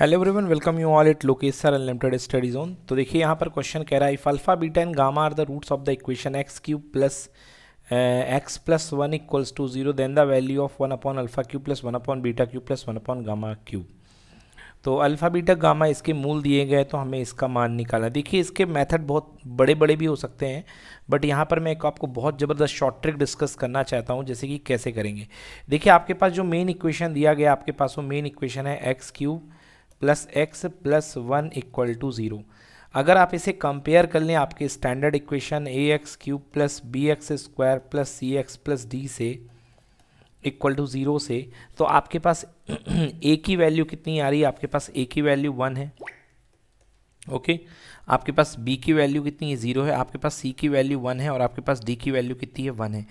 Hello everyone welcome you all it Lokesh sir unlimited study zone तो देखिए यहाँ पर क्वेश्चन कह रहा है if alpha beta and gamma are the roots of the equation X cube plus x plus one equals to zero then the value of one upon alpha cube plus one upon beta cube plus one upon gamma cube तो alpha beta gamma इसके मूल दिए गए तो हमें इसका मान निकालना देखिए इसके मेथड बहुत बड़े बड़े भी हो सकते हैं बट यहाँ पर मैं एक आपको बहुत ज़बरदस्त शॉर्ट ट्रिक डिस्कस करना चाहता हूँ जैसे कि कैसे करेंगे देखिए आपके पास जो मेन इक्वेशन दिया गया आपके पास वो मेन इक्वेशन है X cube plus x plus one equal to zero अगर आप इसे कंपेयर कर लें आपके standard equation A X cube plus B X square plus C X plus D से इक्वल टू ज़ीरो से तो आपके पास ए की वैल्यू कितनी आ रही है आपके पास ए की वैल्यू वन है ओके okay? आपके पास b की वैल्यू कितनी है ज़ीरो है आपके पास c की वैल्यू वन है और आपके पास d की वैल्यू कितनी है वन है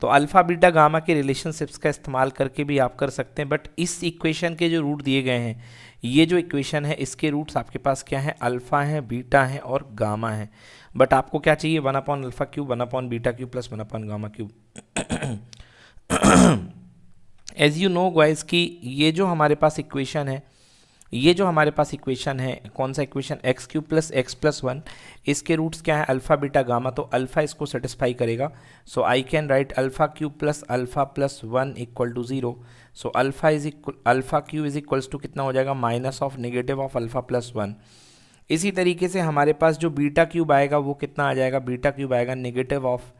तो अल्फ़ा बीटा गामा के रिलेशनशिप्स का इस्तेमाल करके भी आप कर सकते हैं बट इस इक्वेशन के जो रूट दिए गए हैं ये जो इक्वेशन है इसके रूट्स आपके पास क्या है अल्फ़ा हैं बीटा हैं और गामा हैं बट आपको क्या चाहिए one upon alpha cube one upon beta cube plus one upon gamma cube as you know guys की ये जो हमारे पास इक्वेशन है ये जो हमारे पास इक्वेशन है कौन सा equation x cube plus x plus one इसके रूट्स क्या है अल्फ़ा बीटा गामा तो अल्फ़ा इसको सेटिस्फाई करेगा so I can write alpha cube plus alpha plus one equal to zero so alpha is equal alpha cube is equals to कितना हो जाएगा minus of negative of alpha plus one इसी तरीके से हमारे पास जो बीटा क्यूब आएगा वो कितना आ जाएगा बीटा क्यूब आएगा negative of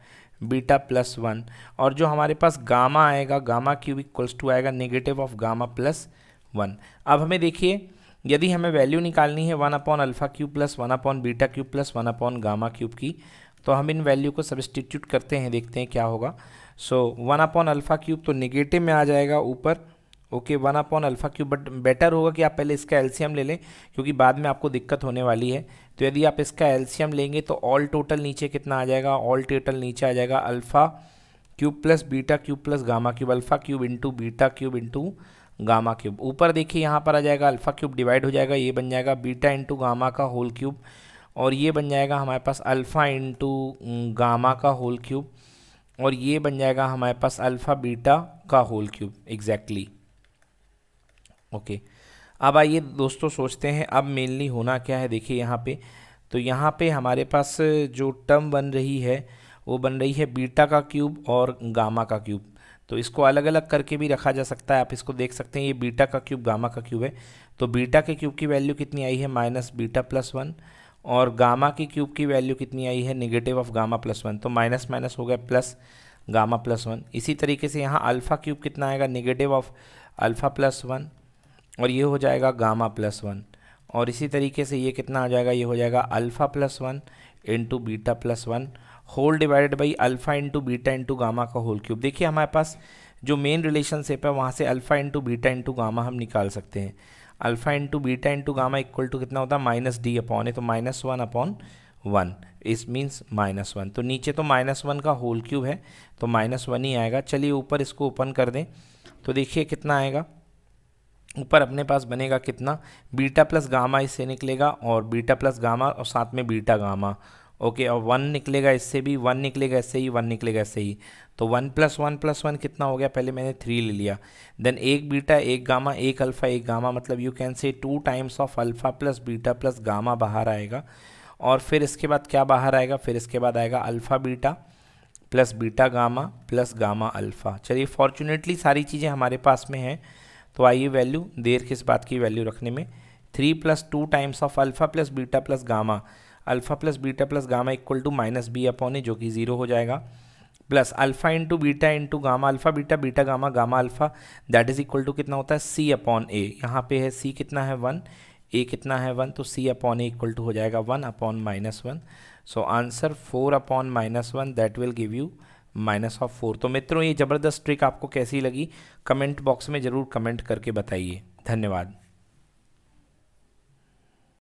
beta plus one और जो हमारे पास गामा आएगा गामा क्यूब इक्वल्स टू आएगा negative of gamma plus one अब हमें देखिए यदि हमें वैल्यू निकालनी है one upon alpha cube plus one upon beta cube plus one upon gamma cube की तो हम इन वैल्यू को सब्सटीट्यूट करते हैं देखते हैं क्या होगा so one upon alpha cube तो निगेटिव में आ जाएगा ऊपर okay one upon alpha cube but better होगा कि आप पहले इसका एल्सीयम ले लें क्योंकि बाद में आपको दिक्कत होने वाली है तो यदि आप इसका एल्सीयम लेंगे तो ऑल टोटल नीचे कितना आ जाएगा ऑल टोटल नीचे आ जाएगा alpha cube plus beta cube plus gamma cube alpha cube into beta cube into gamma cube ऊपर देखिए यहाँ पर आ जाएगा अल्फ़ा क्यूब डिवाइड हो जाएगा ये बन जाएगा बीटा इंटू गामा का होल क्यूब और ये बन जाएगा हमारे पास अल्फ़ा इंटू गामा का होल क्यूब और ये बन जाएगा हमारे पास अल्फ़ा बीटा का होल क्यूब एग्जैक्टली ओके अब आइए दोस्तों सोचते हैं अब मेनली होना क्या है देखिए यहाँ पर तो यहाँ पर हमारे पास जो टर्म बन रही है वो बन रही है बीटा का क्यूब और गामा का क्यूब तो इसको अलग अलग करके भी रखा जा सकता है आप इसको देख सकते हैं ये बीटा का क्यूब गामा का क्यूब है तो बीटा के क्यूब की वैल्यू कितनी आई है माइनस बीटा प्लस वन और गामा की क्यूब की वैल्यू कितनी आई है negative of gamma plus one तो माइनस माइनस हो गया प्लस गामा प्लस वन इसी तरीके से यहाँ अल्फ़ा क्यूब कितना आएगा negative of alpha plus one और ये हो जाएगा गामा प्लस वन और इसी तरीके से ये कितना आ जाएगा ये हो जाएगा alpha plus one into beta plus one whole divided by alpha into beta into gamma का होल क्यूब देखिए हमारे पास जो मेन रिलेशनशिप है वहाँ से alpha into beta into gamma हम निकाल सकते हैं alpha into beta into gamma equal to कितना होता है माइनस डी अपॉन है तो माइनस वन अपॉन वन इस मीन्स माइनस वन तो नीचे तो माइनस वन का होल क्यूब है तो माइनस वन ही आएगा चलिए ऊपर इसको ओपन कर दें तो देखिए कितना आएगा ऊपर अपने पास बनेगा कितना बीटा प्लस गामा इससे निकलेगा और बीटा प्लस गामा और साथ में बीटा गामा ओके और वन निकलेगा इससे भी वन निकलेगा इससे ही वन निकलेगा इससे ही तो one plus one plus one कितना हो गया पहले मैंने थ्री ले लिया देन एक बीटा एक गामा एक अल्फ़ा एक गामा मतलब you can say two times of alpha plus beta plus gamma बाहर आएगा और फिर इसके बाद क्या बाहर आएगा फिर इसके बाद आएगा alpha beta plus beta gamma plus gamma alpha चलिए फॉर्चुनेटली सारी चीज़ें हमारे पास में हैं तो आइए वैल्यू देर किस बात की वैल्यू रखने में three plus two times of alpha plus beta plus gamma alpha plus beta plus gamma equal to minus B upon A जो कि ज़ीरो हो जाएगा plus alpha into beta into gamma alpha beta beta gamma gamma alpha that is equal to कितना होता है सी upon ए यहाँ पे है सी कितना है वन ए कितना है वन तो C upon A equal to हो जाएगा one upon minus one so answer four upon minus one that will give you minus of four तो मित्रों ये ज़बरदस्त ट्रिक आपको कैसी लगी कमेंट बॉक्स में ज़रूर कमेंट करके बताइए धन्यवाद